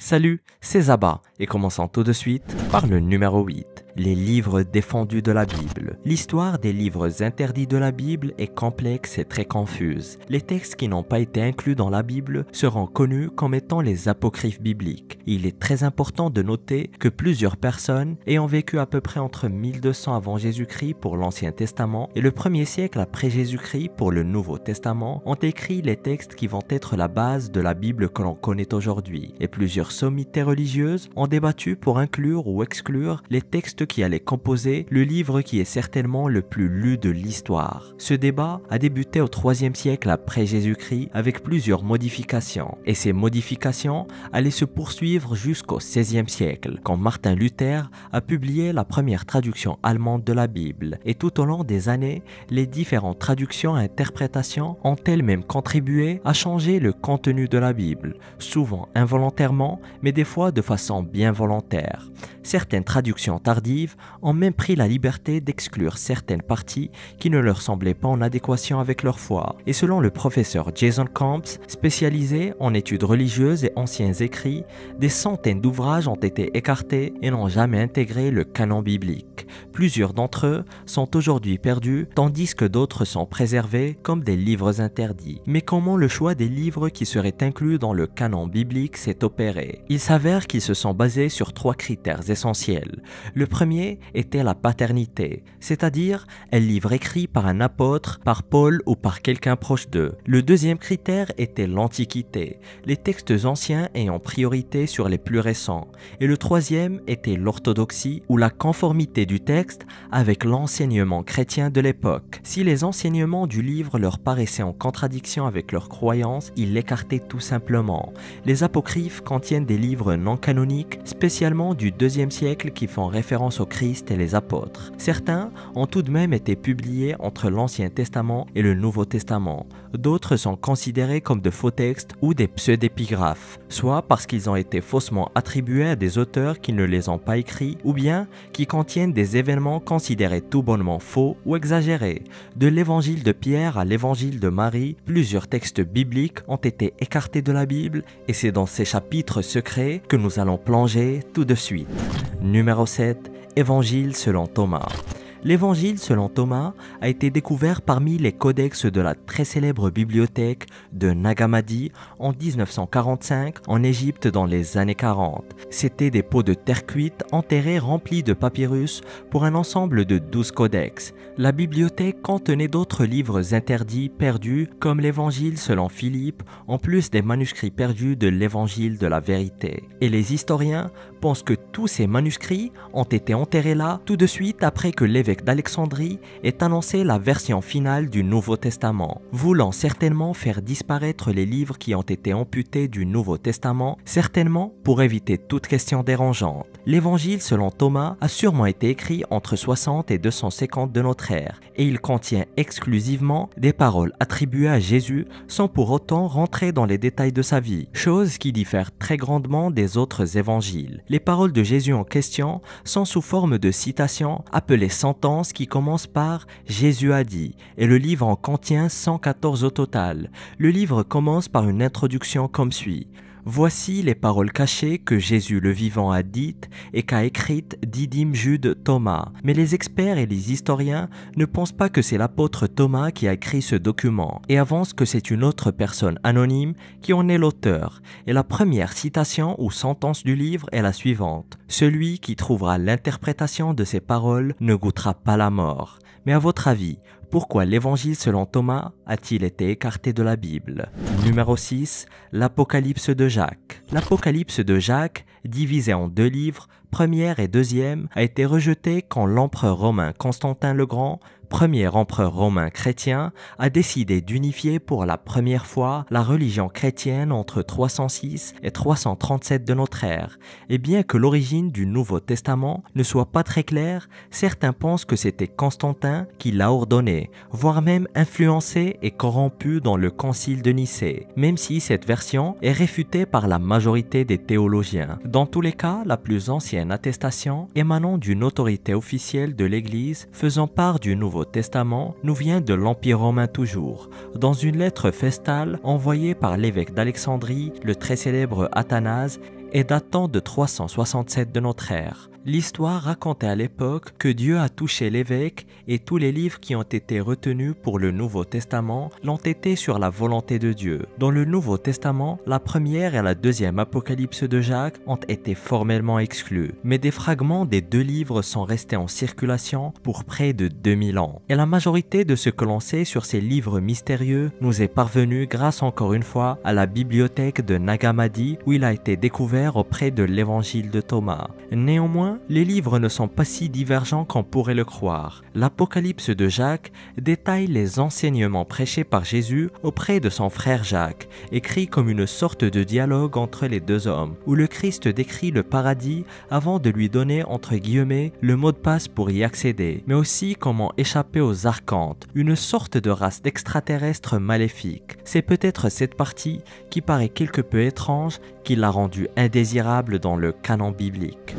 Salut, c'est Zaba et commençons tout de suite par le numéro 8 les livres défendus de la Bible. L'histoire des livres interdits de la Bible est complexe et très confuse. Les textes qui n'ont pas été inclus dans la Bible seront connus comme étant les apocryphes bibliques. Il est très important de noter que plusieurs personnes ayant vécu à peu près entre 1200 avant Jésus-Christ pour l'Ancien Testament et le 1er siècle après Jésus-Christ pour le Nouveau Testament ont écrit les textes qui vont être la base de la Bible que l'on connaît aujourd'hui et plusieurs sommités religieuses ont débattu pour inclure ou exclure les textes qui allait composer le livre qui est certainement le plus lu de l'histoire. Ce débat a débuté au 3 siècle après Jésus-Christ avec plusieurs modifications, et ces modifications allaient se poursuivre jusqu'au 16e siècle, quand Martin Luther a publié la première traduction allemande de la Bible, et tout au long des années, les différentes traductions et interprétations ont elles-mêmes contribué à changer le contenu de la Bible, souvent involontairement, mais des fois de façon bien volontaire. Certaines traductions tardives ont même pris la liberté d'exclure certaines parties qui ne leur semblaient pas en adéquation avec leur foi. Et selon le professeur Jason Camps, spécialisé en études religieuses et anciens écrits, des centaines d'ouvrages ont été écartés et n'ont jamais intégré le canon biblique. Plusieurs d'entre eux sont aujourd'hui perdus, tandis que d'autres sont préservés comme des livres interdits. Mais comment le choix des livres qui seraient inclus dans le canon biblique s'est opéré Il s'avère qu'ils se sont basés sur trois critères essentiels. Le premier était la paternité, c'est-à-dire un livre écrit par un apôtre, par Paul ou par quelqu'un proche d'eux. Le deuxième critère était l'Antiquité, les textes anciens ayant priorité sur les plus récents. Et le troisième était l'orthodoxie ou la conformité du texte avec l'enseignement chrétien de l'époque. Si les enseignements du livre leur paraissaient en contradiction avec leurs croyances, ils l'écartaient tout simplement. Les apocryphes contiennent des livres non canoniques, spécialement du deuxième siècle qui font référence au Christ et les apôtres. Certains ont tout de même été publiés entre l'Ancien Testament et le Nouveau Testament. D'autres sont considérés comme de faux textes ou des pseudépigraphes, soit parce qu'ils ont été faussement attribués à des auteurs qui ne les ont pas écrits, ou bien qui contiennent des événements considérés tout bonnement faux ou exagérés. De l'évangile de Pierre à l'évangile de Marie, plusieurs textes bibliques ont été écartés de la Bible et c'est dans ces chapitres secrets que nous allons plonger tout de suite. Numéro 7. Évangile selon Thomas. L'évangile, selon Thomas, a été découvert parmi les codex de la très célèbre bibliothèque de Nagamadi en 1945 en Égypte dans les années 40. C'était des pots de terre cuite enterrés remplis de papyrus pour un ensemble de 12 codex. La bibliothèque contenait d'autres livres interdits, perdus, comme l'évangile selon Philippe, en plus des manuscrits perdus de l'évangile de la vérité. Et les historiens pensent que tous ces manuscrits ont été enterrés là tout de suite après que l'évêque d'Alexandrie, est annoncée la version finale du Nouveau Testament. Voulant certainement faire disparaître les livres qui ont été amputés du Nouveau Testament, certainement pour éviter toute question dérangeante. L'évangile selon Thomas a sûrement été écrit entre 60 et 250 de notre ère, et il contient exclusivement des paroles attribuées à Jésus sans pour autant rentrer dans les détails de sa vie, chose qui diffère très grandement des autres évangiles. Les paroles de Jésus en question sont sous forme de citations appelées qui commence par Jésus a dit, et le livre en contient 114 au total. Le livre commence par une introduction comme suit. Voici les paroles cachées que Jésus le vivant a dites et qu'a écrites Didyme Jude Thomas. Mais les experts et les historiens ne pensent pas que c'est l'apôtre Thomas qui a écrit ce document et avancent que c'est une autre personne anonyme qui en est l'auteur. Et la première citation ou sentence du livre est la suivante. Celui qui trouvera l'interprétation de ces paroles ne goûtera pas la mort. Mais à votre avis, pourquoi l'évangile selon Thomas a-t-il été écarté de la Bible Numéro 6. L'Apocalypse de Jacques. L'Apocalypse de Jacques, divisé en deux livres, première et deuxième, a été rejeté quand l'empereur romain Constantin le Grand premier empereur romain chrétien, a décidé d'unifier pour la première fois la religion chrétienne entre 306 et 337 de notre ère, et bien que l'origine du Nouveau Testament ne soit pas très claire, certains pensent que c'était Constantin qui l'a ordonné, voire même influencé et corrompu dans le concile de Nicée, même si cette version est réfutée par la majorité des théologiens. Dans tous les cas, la plus ancienne attestation émanant d'une autorité officielle de l'Église faisant part du Nouveau Testament nous vient de l'Empire romain toujours, dans une lettre festale envoyée par l'évêque d'Alexandrie, le très célèbre Athanase, et datant de 367 de notre ère, l'histoire racontait à l'époque que Dieu a touché l'évêque et tous les livres qui ont été retenus pour le Nouveau Testament l'ont été sur la volonté de Dieu. Dans le Nouveau Testament, la première et la deuxième apocalypse de Jacques ont été formellement exclus, mais des fragments des deux livres sont restés en circulation pour près de 2000 ans. Et la majorité de ce que l'on sait sur ces livres mystérieux nous est parvenu grâce encore une fois à la bibliothèque de Nagamadi où il a été découvert auprès de l'évangile de Thomas. Néanmoins, les livres ne sont pas si divergents qu'on pourrait le croire. L'Apocalypse de Jacques détaille les enseignements prêchés par Jésus auprès de son frère Jacques, écrit comme une sorte de dialogue entre les deux hommes, où le Christ décrit le paradis avant de lui donner entre guillemets le mot de passe pour y accéder, mais aussi comment échapper aux archantes, une sorte de race d'extraterrestres maléfiques. C'est peut-être cette partie qui paraît quelque peu étrange qui l'a rendu indésirable dans le canon biblique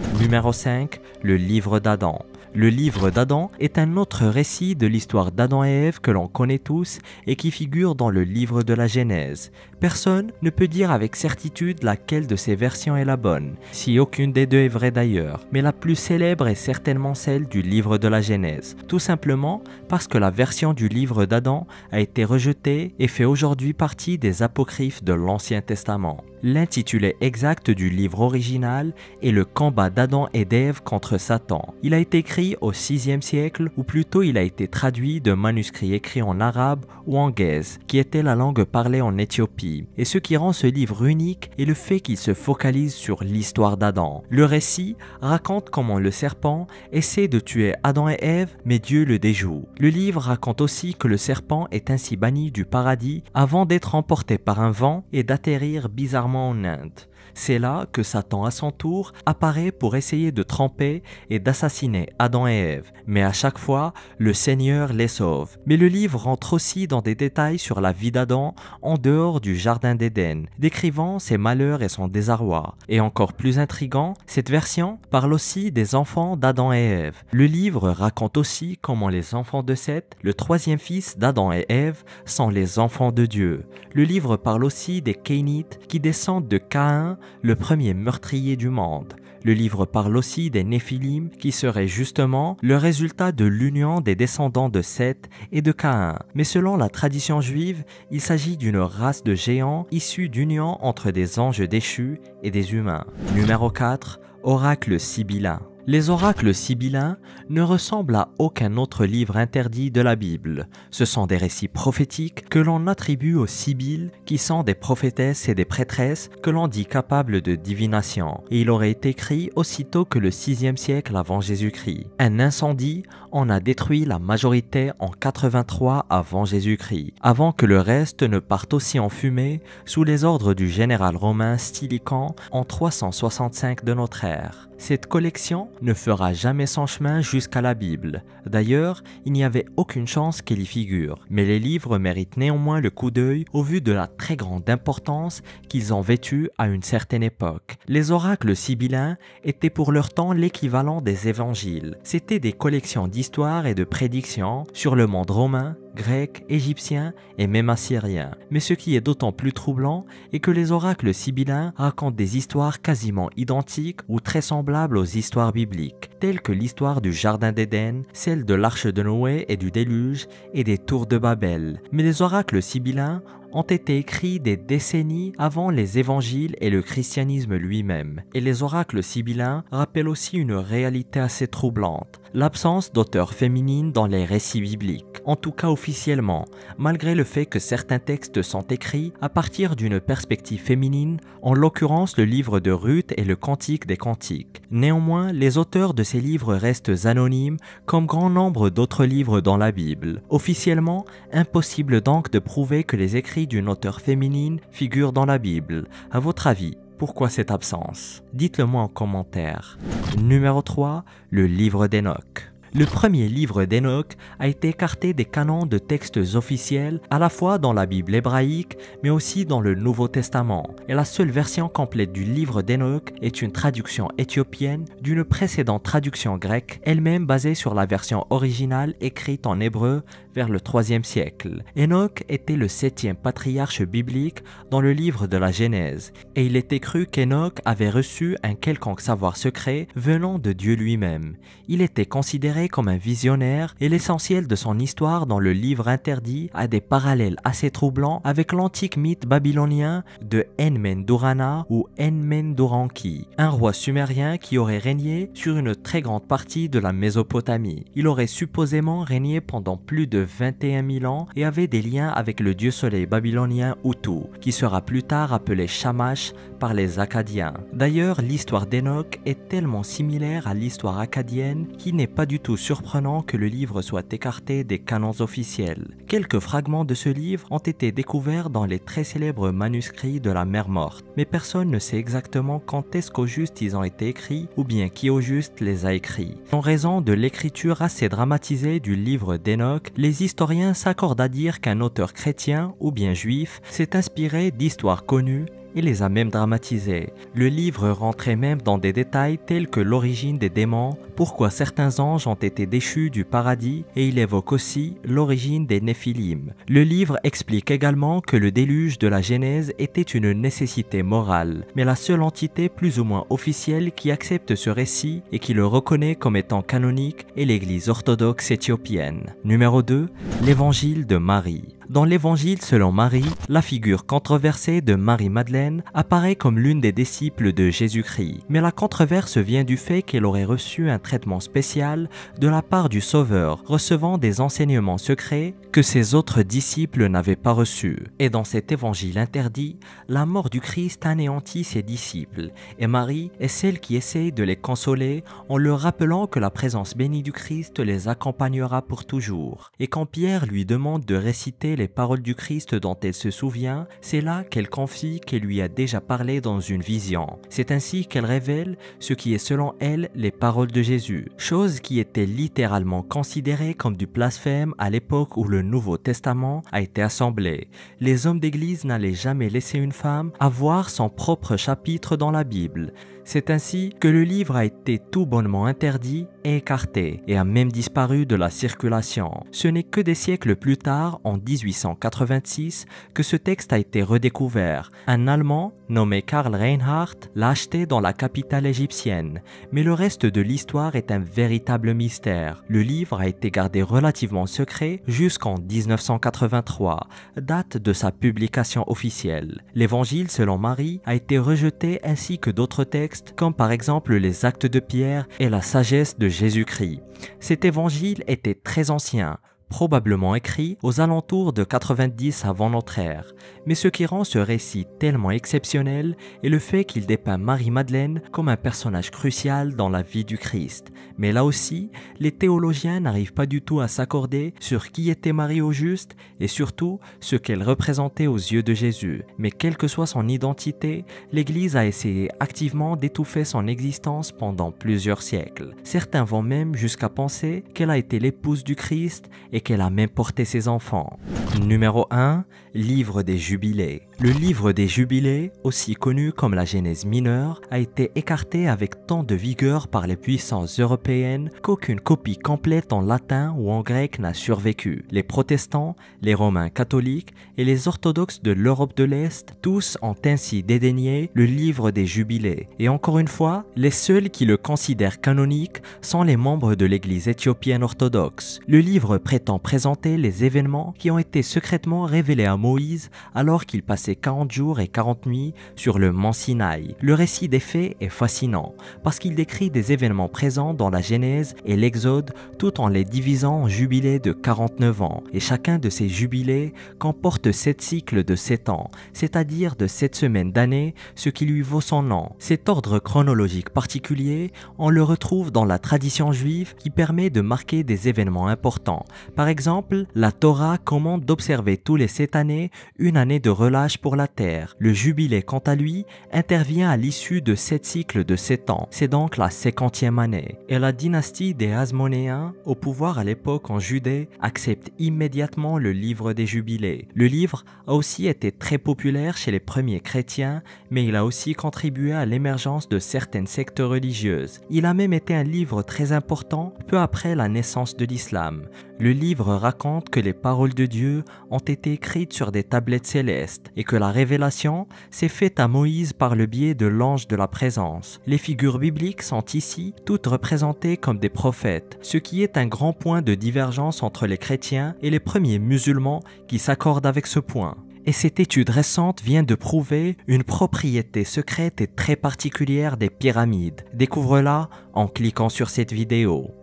le livre d'Adam. Le livre d'Adam est un autre récit de l'histoire d'Adam et Ève que l'on connaît tous et qui figure dans le livre de la Genèse. Personne ne peut dire avec certitude laquelle de ces versions est la bonne, si aucune des deux est vraie d'ailleurs, mais la plus célèbre est certainement celle du livre de la Genèse, tout simplement parce que la version du livre d'Adam a été rejetée et fait aujourd'hui partie des apocryphes de l'Ancien Testament. L'intitulé exact du livre original est Le combat d'Adam et d'Ève contre Satan. Il a été écrit au VIe siècle, ou plutôt il a été traduit d'un manuscrit écrit en arabe ou en gaze, qui était la langue parlée en Éthiopie. Et ce qui rend ce livre unique est le fait qu'il se focalise sur l'histoire d'Adam. Le récit raconte comment le serpent essaie de tuer Adam et Ève, mais Dieu le déjoue. Le livre raconte aussi que le serpent est ainsi banni du paradis avant d'être emporté par un vent et d'atterrir bizarrement moment. C'est là que Satan à son tour apparaît pour essayer de tremper et d'assassiner Adam et Ève, mais à chaque fois, le Seigneur les sauve. Mais le livre rentre aussi dans des détails sur la vie d'Adam en dehors du Jardin d'Éden, décrivant ses malheurs et son désarroi. Et encore plus intrigant, cette version parle aussi des enfants d'Adam et Ève. Le livre raconte aussi comment les enfants de Seth, le troisième fils d'Adam et Ève, sont les enfants de Dieu. Le livre parle aussi des Cainites qui descendent de Caïn le premier meurtrier du monde. Le livre parle aussi des Néphilim, qui seraient justement le résultat de l'union des descendants de Seth et de Caïn. Mais selon la tradition juive, il s'agit d'une race de géants issue d'union entre des anges déchus et des humains. Numéro 4. Oracle Sibylla. Les oracles sibyllins ne ressemblent à aucun autre livre interdit de la Bible. Ce sont des récits prophétiques que l'on attribue aux sibylles qui sont des prophétesses et des prêtresses que l'on dit capables de divination. Et il aurait été écrit aussitôt que le 6e siècle avant Jésus-Christ. Un incendie on a détruit la majorité en 83 avant Jésus-Christ, avant que le reste ne parte aussi en fumée sous les ordres du général romain Stilican en 365 de notre ère. Cette collection ne fera jamais son chemin jusqu'à la Bible. D'ailleurs, il n'y avait aucune chance qu'elle y figure, mais les livres méritent néanmoins le coup d'œil au vu de la très grande importance qu'ils ont vêtue à une certaine époque. Les oracles sibyllins étaient pour leur temps l'équivalent des évangiles. C'était des collections d'histoire et de prédictions sur le monde romain, grec, égyptien et même assyrien. Mais ce qui est d'autant plus troublant est que les oracles sibyllins racontent des histoires quasiment identiques ou très semblables aux histoires bibliques, telles que l'histoire du Jardin d'Éden, celle de l'Arche de Noé et du Déluge et des Tours de Babel. Mais les oracles sibyllins ont été écrits des décennies avant les évangiles et le christianisme lui-même. Et les oracles sibyllins rappellent aussi une réalité assez troublante, l'absence d'auteurs féminines dans les récits bibliques, en tout cas officiellement, malgré le fait que certains textes sont écrits à partir d'une perspective féminine, en l'occurrence le livre de Ruth et le Cantique des Cantiques. Néanmoins, les auteurs de ces livres restent anonymes comme grand nombre d'autres livres dans la Bible. Officiellement, impossible donc de prouver que les écrits d'une auteure féminine figurent dans la Bible. À votre avis, pourquoi cette absence Dites-le moi en commentaire. Numéro 3, le livre d'Enoch. Le premier livre d'Enoch a été écarté des canons de textes officiels, à la fois dans la Bible hébraïque, mais aussi dans le Nouveau Testament, et la seule version complète du livre d'Enoch est une traduction éthiopienne d'une précédente traduction grecque, elle-même basée sur la version originale écrite en hébreu vers le 3e siècle. Enoch était le septième patriarche biblique dans le livre de la Genèse, et il était cru qu'Enoch avait reçu un quelconque savoir secret venant de Dieu lui-même. Il était considéré comme un visionnaire et l'essentiel de son histoire dans le livre interdit a des parallèles assez troublants avec l'antique mythe babylonien de Enmendurana ou Enmenduranki, un roi sumérien qui aurait régné sur une très grande partie de la Mésopotamie. Il aurait supposément régné pendant plus de 21 000 ans et avait des liens avec le dieu soleil babylonien Utu, qui sera plus tard appelé Shamash par les Acadiens. D'ailleurs, l'histoire d'Enoch est tellement similaire à l'histoire akkadienne qui n'est pas du tout surprenant que le livre soit écarté des canons officiels. Quelques fragments de ce livre ont été découverts dans les très célèbres manuscrits de la mer morte, mais personne ne sait exactement quand est-ce qu'au juste ils ont été écrits ou bien qui au juste les a écrits. En raison de l'écriture assez dramatisée du livre d'Enoch, les historiens s'accordent à dire qu'un auteur chrétien ou bien juif s'est inspiré d'histoires connues et les a même dramatisés. Le livre rentrait même dans des détails tels que l'origine des démons, pourquoi certains anges ont été déchus du paradis et il évoque aussi l'origine des Néphilim. Le livre explique également que le déluge de la Genèse était une nécessité morale, mais la seule entité plus ou moins officielle qui accepte ce récit et qui le reconnaît comme étant canonique est l'Église orthodoxe éthiopienne. Numéro 2, l'Évangile de Marie. Dans l'évangile selon Marie, la figure controversée de Marie-Madeleine apparaît comme l'une des disciples de Jésus-Christ. Mais la controverse vient du fait qu'elle aurait reçu un traitement spécial de la part du Sauveur, recevant des enseignements secrets que ses autres disciples n'avaient pas reçus. Et dans cet évangile interdit, la mort du Christ anéantit ses disciples, et Marie est celle qui essaye de les consoler en leur rappelant que la présence bénie du Christ les accompagnera pour toujours, et quand Pierre lui demande de réciter paroles du Christ dont elle se souvient, c'est là qu'elle confie qu'elle lui a déjà parlé dans une vision. C'est ainsi qu'elle révèle ce qui est selon elle les paroles de Jésus, chose qui était littéralement considérée comme du blasphème à l'époque où le Nouveau Testament a été assemblé. Les hommes d'église n'allaient jamais laisser une femme avoir son propre chapitre dans la Bible. C'est ainsi que le livre a été tout bonnement interdit et écarté et a même disparu de la circulation. Ce n'est que des siècles plus tard, en 1886, que ce texte a été redécouvert. Un Allemand nommé Karl Reinhardt l'a acheté dans la capitale égyptienne, mais le reste de l'histoire est un véritable mystère. Le livre a été gardé relativement secret jusqu'en 1983, date de sa publication officielle. L'Évangile selon Marie a été rejeté ainsi que d'autres textes comme par exemple les actes de Pierre et la sagesse de Jésus-Christ. Cet évangile était très ancien, probablement écrit aux alentours de 90 avant notre ère, mais ce qui rend ce récit tellement exceptionnel est le fait qu'il dépeint Marie-Madeleine comme un personnage crucial dans la vie du Christ. Mais là aussi, les théologiens n'arrivent pas du tout à s'accorder sur qui était Marie au juste et surtout ce qu'elle représentait aux yeux de Jésus. Mais quelle que soit son identité, l'Église a essayé activement d'étouffer son existence pendant plusieurs siècles. Certains vont même jusqu'à penser qu'elle a été l'épouse du Christ et qu'elle a même porté ses enfants. Numéro 1. Livre des Billet. Le livre des Jubilés, aussi connu comme la Genèse mineure, a été écarté avec tant de vigueur par les puissances européennes qu'aucune copie complète en latin ou en grec n'a survécu. Les protestants, les romains catholiques et les orthodoxes de l'Europe de l'Est, tous ont ainsi dédaigné le livre des Jubilés. Et encore une fois, les seuls qui le considèrent canonique sont les membres de l'Église éthiopienne orthodoxe. Le livre prétend présenter les événements qui ont été secrètement révélés à Moïse alors qu'il passait 40 jours et 40 nuits sur le mont Sinaï. Le récit des faits est fascinant parce qu'il décrit des événements présents dans la Genèse et l'Exode tout en les divisant en jubilés de 49 ans. Et chacun de ces jubilés comporte sept cycles de sept ans, c'est-à-dire de 7 semaines d'année, ce qui lui vaut son nom. Cet ordre chronologique particulier, on le retrouve dans la tradition juive qui permet de marquer des événements importants. Par exemple, la Torah commande d'observer tous les sept années une année de relâche pour la terre. Le jubilé, quant à lui, intervient à l'issue de sept cycles de sept ans. C'est donc la cinquantième année. Et la dynastie des Hasmonéens, au pouvoir à l'époque en Judée, accepte immédiatement le livre des jubilés. Le livre a aussi été très populaire chez les premiers chrétiens, mais il a aussi contribué à l'émergence de certaines sectes religieuses. Il a même été un livre très important peu après la naissance de l'islam. Le livre raconte que les paroles de Dieu ont été écrites sur des tablettes célestes et que la révélation s'est faite à Moïse par le biais de l'ange de la présence. Les figures bibliques sont ici toutes représentées comme des prophètes, ce qui est un grand point de divergence entre les chrétiens et les premiers musulmans qui s'accordent avec ce point et cette étude récente vient de prouver une propriété secrète et très particulière des pyramides. Découvre-la en cliquant sur cette vidéo.